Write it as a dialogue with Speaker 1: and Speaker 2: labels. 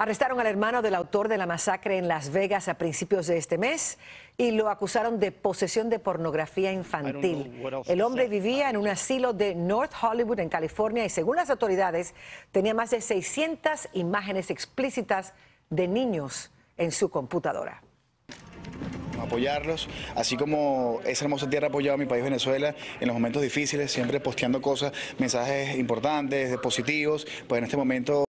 Speaker 1: Arrestaron al hermano del autor de la masacre en Las Vegas a principios de este mes y lo acusaron de posesión de pornografía infantil. El hombre vivía en un asilo de North Hollywood en California y según las autoridades tenía más de 600 imágenes explícitas de niños en su computadora
Speaker 2: apoyarlos, así como esa hermosa tierra ha apoyado a mi país Venezuela en los momentos difíciles, siempre posteando cosas, mensajes importantes, positivos, pues en este momento...